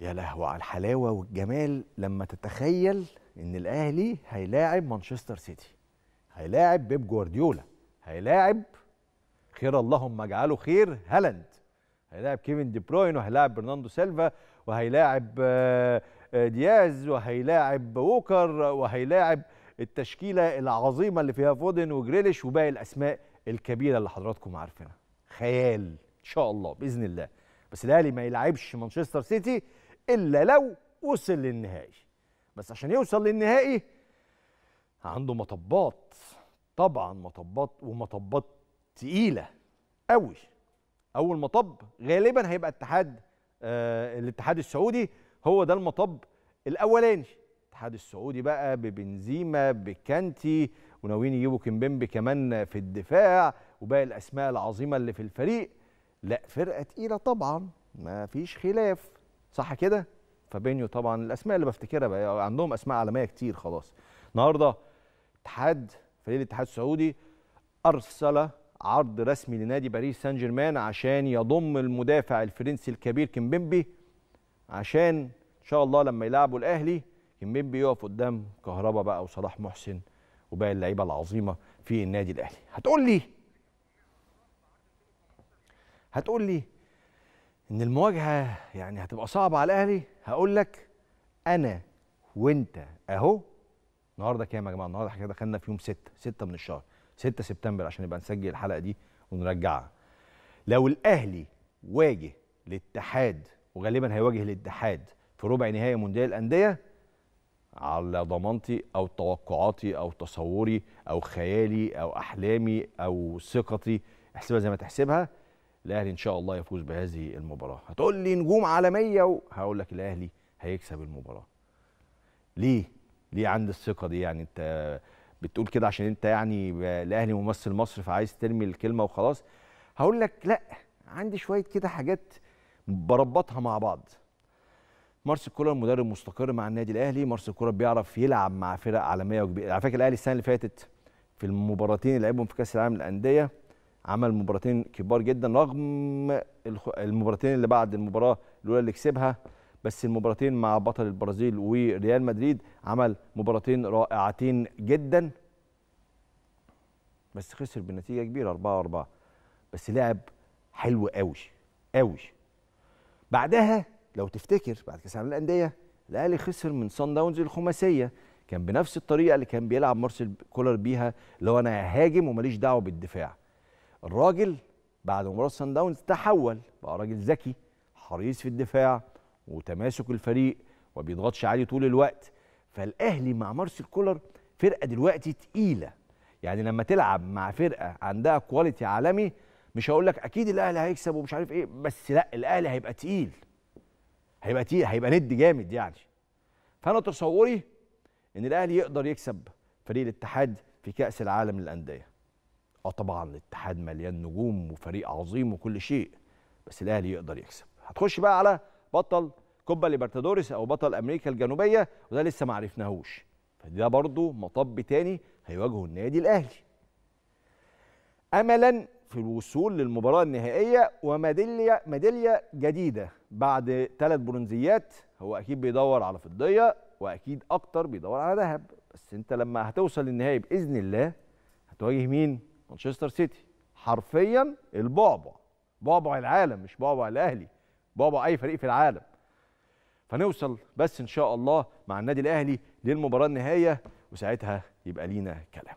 يا لهو على الحلاوه والجمال لما تتخيل ان الاهلي هيلاعب مانشستر سيتي هيلاعب بيب جوارديولا هيلاعب خير اللهم اجعله خير هالاند هيلاعب كيفن دي بروين وهيلاعب برناندو سيلفا وهيلاعب آه، آه، دياز وهيلاعب ووكر وهيلاعب التشكيله العظيمه اللي فيها فودن وجريليش وباقي الاسماء الكبيره اللي حضراتكم عارفينها خيال ان شاء الله باذن الله بس الاهلي ما يلعبش مانشستر سيتي إلا لو وصل للنهائي بس عشان يوصل للنهائي عنده مطبات طبعا مطبات ومطبات تقيلة قوي أول مطب غالبا هيبقى اتحاد آه الاتحاد السعودي هو ده المطب الأولاني الاتحاد السعودي بقى ببنزيما بكانتي وناويين يجيبوا كيمبمبي كمان في الدفاع وباقي الاسماء العظيمه اللي في الفريق لا فرقه تقيله طبعا ما فيش خلاف صح كده فابينيو طبعا الاسماء اللي بفتكرها بقى عندهم اسماء عالميه كتير خلاص النهارده اتحاد فريق الاتحاد السعودي ارسل عرض رسمي لنادي باريس سان جيرمان عشان يضم المدافع الفرنسي الكبير كيمبيمبي عشان ان شاء الله لما يلعبوا الاهلي كيمبيمبي يقف قدام كهربا بقى وصلاح محسن وباقي اللعيبه العظيمه في النادي الاهلي هتقول لي هتقول لي ان المواجهه يعني هتبقى صعبه على الاهلي هقول لك انا وانت اهو النهارده كام يا جماعه النهارده احنا دخلنا في يوم 6 6 من الشهر 6 سبتمبر عشان نبقى نسجل الحلقه دي ونرجعها لو الاهلي واجه الاتحاد وغالبا هيواجه الاتحاد في ربع نهائي مونديال الانديه على ضمانتي او توقعاتي او تصوري او خيالي او احلامي او ثقتي احسبها زي ما تحسبها الاهلي ان شاء الله يفوز بهذه المباراه هتقول لي نجوم عالميه و... هقول لك الاهلي هيكسب المباراه ليه ليه عند الثقه دي يعني انت بتقول كده عشان انت يعني الاهلي ممثل مصر فعايز ترمي الكلمه وخلاص هقول لك لا عندي شويه كده حاجات بربطها مع بعض مارس كولر مدرب مستقر مع النادي الاهلي مارس كولر بيعرف يلعب مع فرق عالميه وكبيره على فكره الاهلي السنه اللي فاتت في المباراتين اللي لعبهم في كاس العالم للانديه عمل مباراتين كبار جدا رغم المباراتين اللي بعد المباراه الاولى اللي كسبها بس المباراتين مع بطل البرازيل وريال مدريد عمل مباراتين رائعتين جدا بس خسر بنتيجه كبيره 4 4 بس لعب حلو قوي قوي بعدها لو تفتكر بعد كاس العالم للانديه الاهلي خسر من صن داونز الخماسيه كان بنفس الطريقه اللي كان بيلعب مارسيل كولر بيها لو انا هاجم وماليش دعوه بالدفاع الراجل بعد مباراه سان داونز تحول بقى راجل ذكي حريص في الدفاع وتماسك الفريق وبيضغطش عالي طول الوقت فالاهلي مع مارسيل كولر فرقه دلوقتي تقيله يعني لما تلعب مع فرقه عندها كواليتي عالمي مش هقول لك اكيد الاهلي هيكسب ومش عارف ايه بس لا الاهلي هيبقى تقيل هيبقى تقيل هيبقى ند جامد يعني فانا تصوري ان الاهلي يقدر يكسب فريق الاتحاد في كاس العالم للانديه اه طبعا الاتحاد مليان نجوم وفريق عظيم وكل شيء بس الاهلي يقدر يكسب هتخش بقى على بطل كوبا ليبرتادوريس او بطل امريكا الجنوبيه وده لسه ما عرفناهوش فده برضه مطب تاني هيواجهه النادي الاهلي املا في الوصول للمباراه النهائيه وميداليه ميداليه جديده بعد ثلاث برونزيات هو اكيد بيدور على فضيه واكيد اكتر بيدور على ذهب بس انت لما هتوصل للنهائي باذن الله هتواجه مين مانشستر سيتي حرفيا البعبع بعبع العالم مش بعبع الاهلي بعبع اي فريق في العالم فنوصل بس ان شاء الله مع النادي الاهلي للمباراه النهائيه وساعتها يبقى لينا كلام